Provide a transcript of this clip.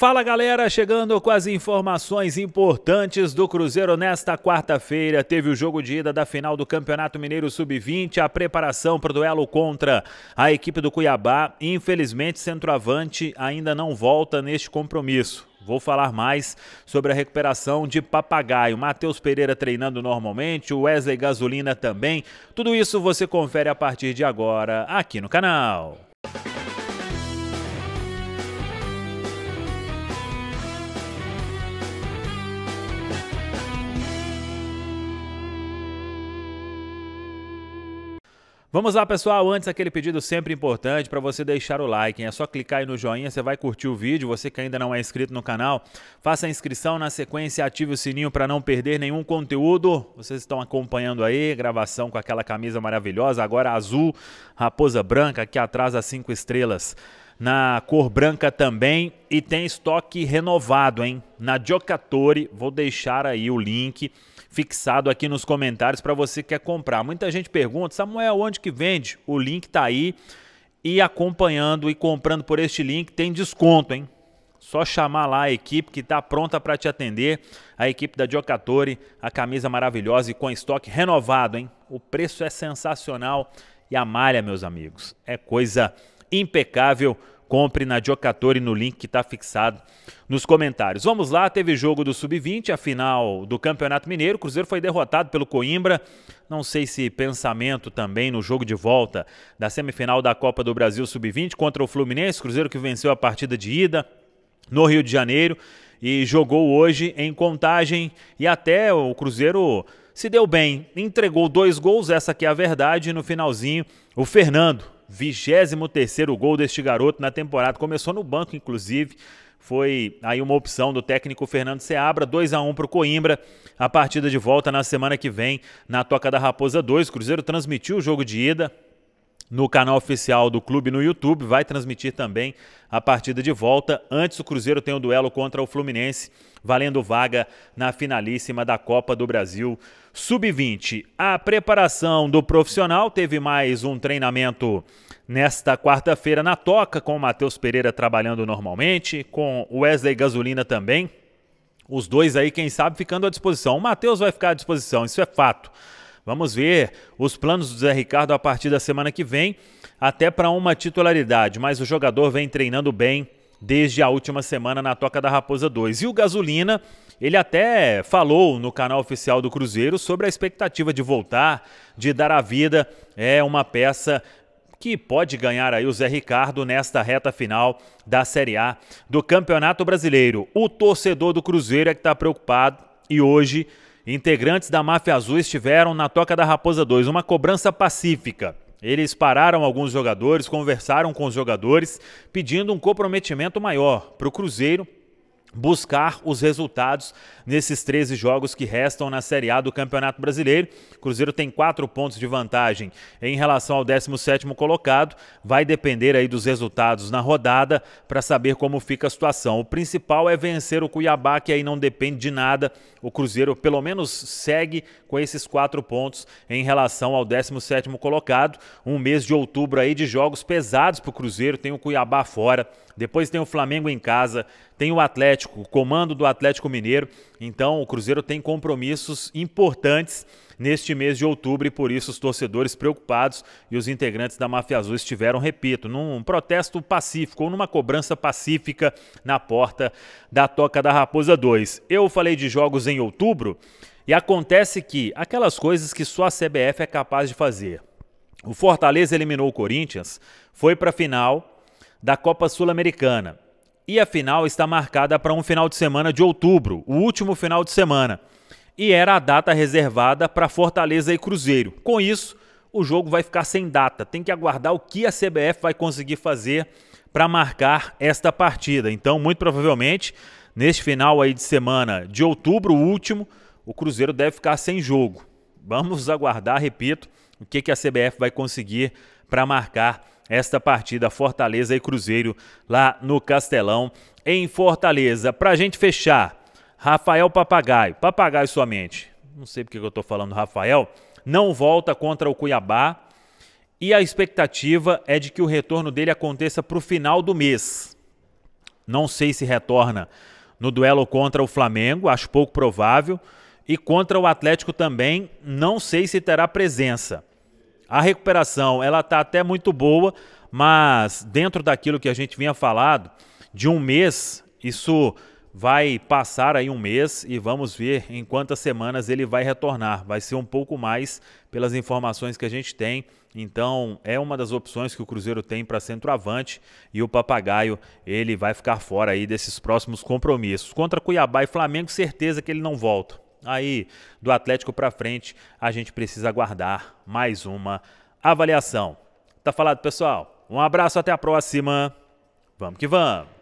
Fala galera, chegando com as informações importantes do Cruzeiro nesta quarta-feira. Teve o jogo de ida da final do Campeonato Mineiro Sub-20, a preparação para o duelo contra a equipe do Cuiabá. Infelizmente, centroavante ainda não volta neste compromisso. Vou falar mais sobre a recuperação de Papagaio. Matheus Pereira treinando normalmente, Wesley Gasolina também. Tudo isso você confere a partir de agora aqui no canal. Vamos lá, pessoal. Antes, aquele pedido sempre importante para você deixar o like. Hein? É só clicar aí no joinha, você vai curtir o vídeo. Você que ainda não é inscrito no canal, faça a inscrição na sequência, ative o sininho para não perder nenhum conteúdo. Vocês estão acompanhando aí, gravação com aquela camisa maravilhosa, agora azul, raposa branca, aqui atrás as cinco estrelas. Na cor branca também. E tem estoque renovado, hein? Na Giocatore, Vou deixar aí o link fixado aqui nos comentários para você que quer comprar. Muita gente pergunta, Samuel, onde que vende? O link está aí e acompanhando e comprando por este link tem desconto, hein? Só chamar lá a equipe que está pronta para te atender, a equipe da Giocatore, a camisa maravilhosa e com estoque renovado, hein? O preço é sensacional e a malha, meus amigos, é coisa impecável Compre na Jocatore no link que está fixado nos comentários. Vamos lá, teve jogo do Sub-20, a final do Campeonato Mineiro. O Cruzeiro foi derrotado pelo Coimbra. Não sei se pensamento também no jogo de volta da semifinal da Copa do Brasil Sub-20 contra o Fluminense. Cruzeiro que venceu a partida de ida no Rio de Janeiro e jogou hoje em contagem e até o Cruzeiro se deu bem, entregou dois gols, essa que é a verdade, no finalzinho o Fernando 23 terceiro gol deste garoto na temporada. Começou no banco, inclusive. Foi aí uma opção do técnico Fernando Seabra, 2 a 1 para o Coimbra. A partida de volta na semana que vem na Toca da Raposa 2. Cruzeiro transmitiu o jogo de ida, no canal oficial do clube no YouTube. Vai transmitir também a partida de volta. Antes, o Cruzeiro tem o um duelo contra o Fluminense, valendo vaga na finalíssima da Copa do Brasil Sub-20. A preparação do profissional teve mais um treinamento nesta quarta-feira na Toca, com o Matheus Pereira trabalhando normalmente, com o Wesley Gasolina também. Os dois aí, quem sabe, ficando à disposição. O Matheus vai ficar à disposição, isso é fato. Vamos ver os planos do Zé Ricardo a partir da semana que vem, até para uma titularidade, mas o jogador vem treinando bem desde a última semana na Toca da Raposa 2. E o Gasolina, ele até falou no canal oficial do Cruzeiro sobre a expectativa de voltar, de dar a vida, é uma peça que pode ganhar aí o Zé Ricardo nesta reta final da Série A do Campeonato Brasileiro. O torcedor do Cruzeiro é que está preocupado e hoje Integrantes da Máfia Azul estiveram na Toca da Raposa 2, uma cobrança pacífica. Eles pararam alguns jogadores, conversaram com os jogadores, pedindo um comprometimento maior para o Cruzeiro buscar os resultados nesses 13 jogos que restam na Série A do Campeonato Brasileiro. O Cruzeiro tem 4 pontos de vantagem em relação ao 17º colocado. Vai depender aí dos resultados na rodada para saber como fica a situação. O principal é vencer o Cuiabá, que aí não depende de nada. O Cruzeiro pelo menos segue com esses 4 pontos em relação ao 17º colocado. Um mês de outubro aí de jogos pesados para o Cruzeiro. Tem o Cuiabá fora, depois tem o Flamengo em casa, tem o Atlético Atlético, o comando do Atlético Mineiro. Então, o Cruzeiro tem compromissos importantes neste mês de outubro e por isso os torcedores preocupados e os integrantes da Máfia Azul estiveram, repito, num protesto pacífico ou numa cobrança pacífica na porta da Toca da Raposa 2. Eu falei de jogos em outubro e acontece que aquelas coisas que só a CBF é capaz de fazer. O Fortaleza eliminou o Corinthians, foi para a final da Copa Sul-Americana. E a final está marcada para um final de semana de outubro, o último final de semana. E era a data reservada para Fortaleza e Cruzeiro. Com isso, o jogo vai ficar sem data. Tem que aguardar o que a CBF vai conseguir fazer para marcar esta partida. Então, muito provavelmente, neste final aí de semana de outubro, o último, o Cruzeiro deve ficar sem jogo. Vamos aguardar, repito, o que, que a CBF vai conseguir para marcar esta partida Fortaleza e Cruzeiro lá no Castelão, em Fortaleza. Para a gente fechar, Rafael Papagaio, Papagaio somente, não sei porque eu estou falando Rafael, não volta contra o Cuiabá e a expectativa é de que o retorno dele aconteça para o final do mês. Não sei se retorna no duelo contra o Flamengo, acho pouco provável, e contra o Atlético também, não sei se terá presença. A recuperação, ela está até muito boa, mas dentro daquilo que a gente vinha falado, de um mês, isso vai passar aí um mês e vamos ver em quantas semanas ele vai retornar. Vai ser um pouco mais pelas informações que a gente tem. Então, é uma das opções que o Cruzeiro tem para centroavante e o Papagaio, ele vai ficar fora aí desses próximos compromissos. Contra Cuiabá e Flamengo, certeza que ele não volta aí do Atlético para frente a gente precisa aguardar mais uma avaliação. Tá falado, pessoal? Um abraço, até a próxima. Vamos que vamos!